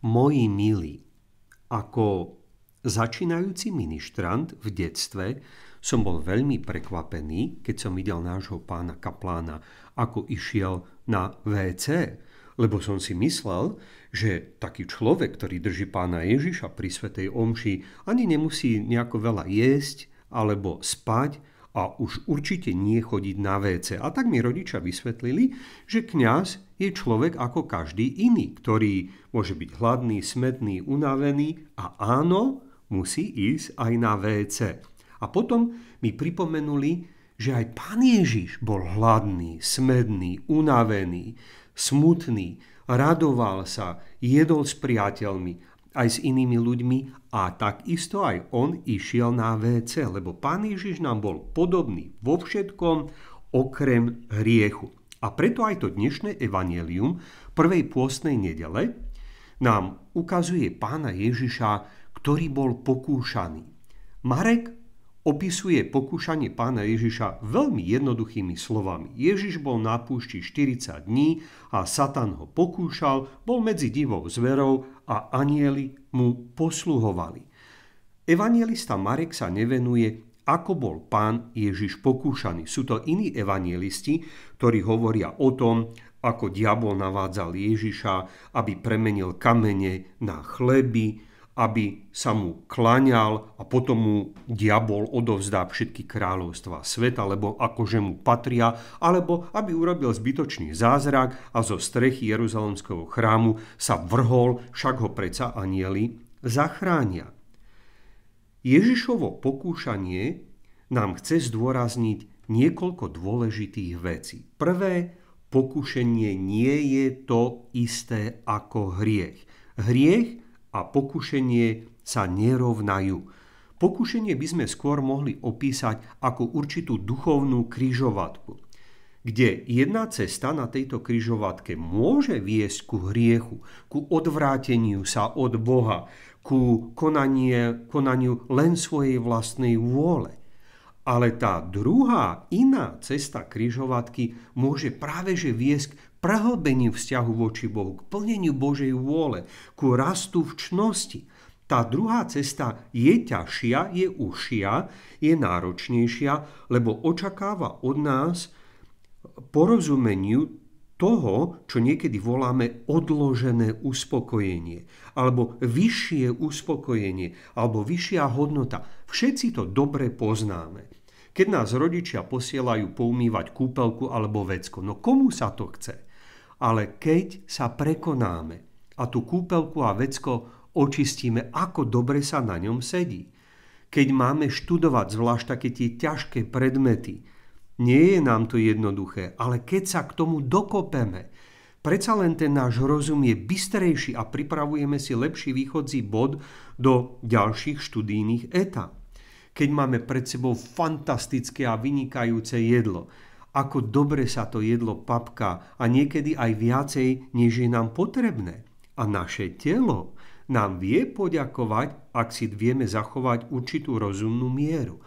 Moji milí, ako začínajúci ministrant v detstve som bol veľmi prekvapený, keď som videl nášho pána kaplána, ako išiel na WC, lebo som si myslel, že taký človek, ktorý drží pána Ježiša pri Svetej Omši, ani nemusí nejako veľa jesť alebo spať, a už určite nie chodiť na WC. A tak mi rodičia vysvetlili, že kňaz je človek ako každý iný, ktorý môže byť hladný, smetný, unavený a áno, musí ísť aj na WC. A potom mi pripomenuli, že aj pán Ježiš bol hladný, smedný, unavený, smutný, radoval sa, jedol s priateľmi aj s inými ľuďmi a takisto aj on išiel na WC, lebo Pán Ježiš nám bol podobný vo všetkom okrem hriechu. A preto aj to dnešné evanelium prvej pôstnej nedele nám ukazuje pána Ježiša, ktorý bol pokúšaný. Marek opisuje pokúšanie pána Ježiša veľmi jednoduchými slovami. Ježiš bol na púšti 40 dní a Satan ho pokúšal, bol medzi divou zverou a anieli mu posluhovali. Evangelista Marek sa nevenuje, ako bol pán Ježiš pokúšaný. Sú to iní evangelisti, ktorí hovoria o tom, ako diabol navádzal Ježiša, aby premenil kamene na chleby, aby sa mu klaňal a potom mu diabol odovzdá všetky kráľovstva sveta, lebo akože mu patria, alebo aby urobil zbytočný zázrak a zo strechy Jeruzalemského chrámu sa vrhol, však ho preca anieli zachránia. Ježišovo pokúšanie nám chce zdôrazniť niekoľko dôležitých vecí. Prvé, pokúšanie nie je to isté ako hriech. Hriech a pokušenie sa nerovnajú. Pokušenie by sme skôr mohli opísať ako určitú duchovnú kryžovatku, kde jedna cesta na tejto kryžovatke môže viesť ku hriechu, ku odvráteniu sa od Boha, ku konanie, konaniu len svojej vlastnej vôle. Ale tá druhá, iná cesta kryžovatky môže práve že viesť prehlbeniu vzťahu voči Bohu, k plneniu Božej vôle, ku rastu v čnosti. Tá druhá cesta je ťažšia, je užšia, je náročnejšia, lebo očakáva od nás porozumeniu toho, čo niekedy voláme odložené uspokojenie, alebo vyššie uspokojenie, alebo vyššia hodnota. Všetci to dobre poznáme. Keď nás rodičia posielajú poumývať kúpelku alebo vecko, no komu sa to chce? ale keď sa prekonáme a tú kúpelku a vecko očistíme, ako dobre sa na ňom sedí. Keď máme študovať zvlášť také tie ťažké predmety, nie je nám to jednoduché, ale keď sa k tomu dokopeme, predsa len ten náš rozum je bystrejší a pripravujeme si lepší východzí bod do ďalších študijných etap. Keď máme pred sebou fantastické a vynikajúce jedlo, ako dobre sa to jedlo papka a niekedy aj viacej, než je nám potrebné. A naše telo nám vie poďakovať, ak si vieme zachovať určitú rozumnú mieru.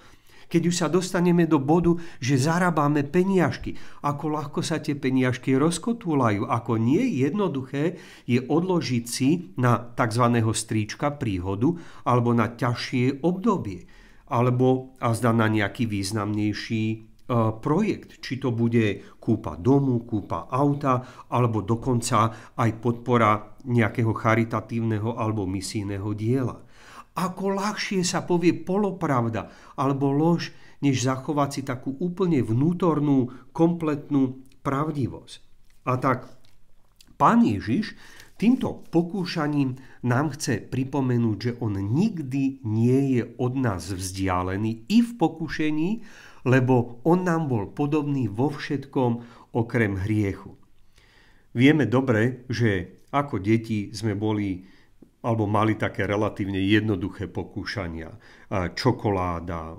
Keď už sa dostaneme do bodu, že zarábame peniažky, ako ľahko sa tie peniažky rozkotúľajú, ako nie jednoduché je odložiť si na tzv. stríčka príhodu alebo na ťažšie obdobie, alebo a zda na nejaký významnejší E, projekt, či to bude kúpa domu, kúpa auta, alebo dokonca aj podpora nejakého charitatívneho alebo misijného diela. Ako ľahšie sa povie polopravda alebo lož, než zachovať si takú úplne vnútornú, kompletnú pravdivosť. A tak pán Ježiš Týmto pokúšaním nám chce pripomenúť, že on nikdy nie je od nás vzdialený i v pokušení, lebo on nám bol podobný vo všetkom okrem hriechu. Vieme dobre, že ako deti sme boli alebo mali také relatívne jednoduché pokúšania. Čokoláda,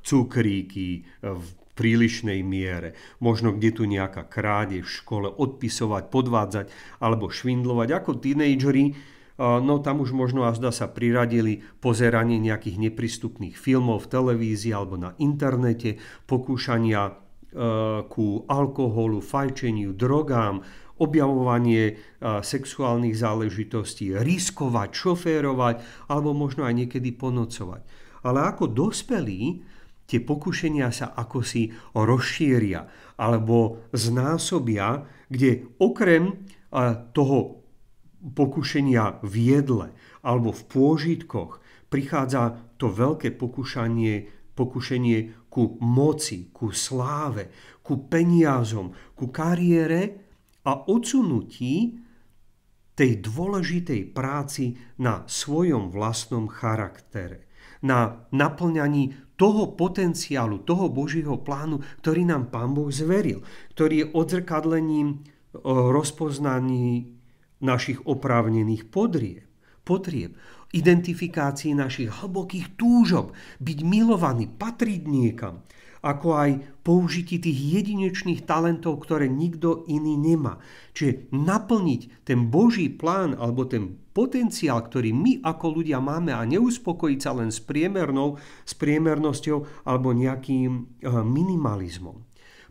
cukríky e, v prílišnej miere, možno kde tu nejaká krádež v škole, odpisovať, podvádzať alebo švindlovať. Ako tínejdžeri Eh, no tam už možno až da sa priradili pozeranie nejakých neprístupných filmov v televízii alebo na internete, pokúšania eh, ku alkoholu, fajčeniu, drogám, objavovanie eh, sexuálnych záležitostí, riskovať, šoférovať alebo možno aj niekedy ponocovať. Ale ako dospelí tie pokušenia sa akosi rozšíria alebo znásobia, kde okrem toho pokušenia v jedle alebo v pôžitkoch, prichádza to veľké pokušanie, pokušenie ku moci, ku sláve, ku peniazom, ku kariére a odsunutí tej dôležitej práci na svojom vlastnom charaktere, na naplňaní toho potenciálu, toho Božího plánu, ktorý nám Pán Boh zveril, ktorý je odzrkadlením eh, rozpoznaní našich oprávnených podrieb, potrieb, identifikácii našich hlbokých túžob, byť milovaný, patriť niekam, ako aj použití tých jedinečných talentov, ktoré nikto iný nemá. Čiže naplniť ten Boží plán alebo ten potenciál, ktorý my ako ľudia máme a neuspokojiť sa len s priemernou, s priemernosťou alebo nejakým eh, minimalizmom.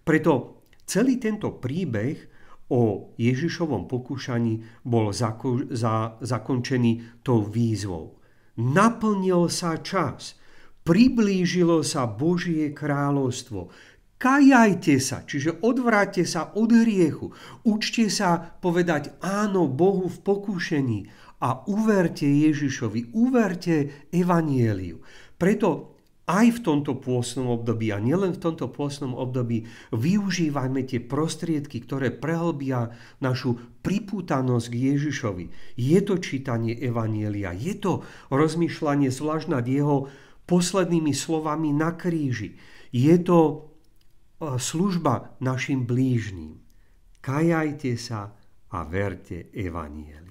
Preto celý tento príbeh o Ježišovom pokúšaní bol zako- za- zakončený tou výzvou. Naplnil sa čas, priblížilo sa Božie kráľovstvo, kajajte sa, čiže odvráte sa od hriechu, učte sa povedať áno Bohu v pokúšení a uverte Ježišovi, uverte Evanieliu. Preto aj v tomto pôsnom období a nielen v tomto pôsnom období využívajme tie prostriedky, ktoré prehlbia našu pripútanosť k Ježišovi. Je to čítanie Evanielia, je to rozmýšľanie zvlášť nad jeho poslednými slovami na kríži. Je to e, služba našim blížným. Kajajte sa a verte Evanieliu.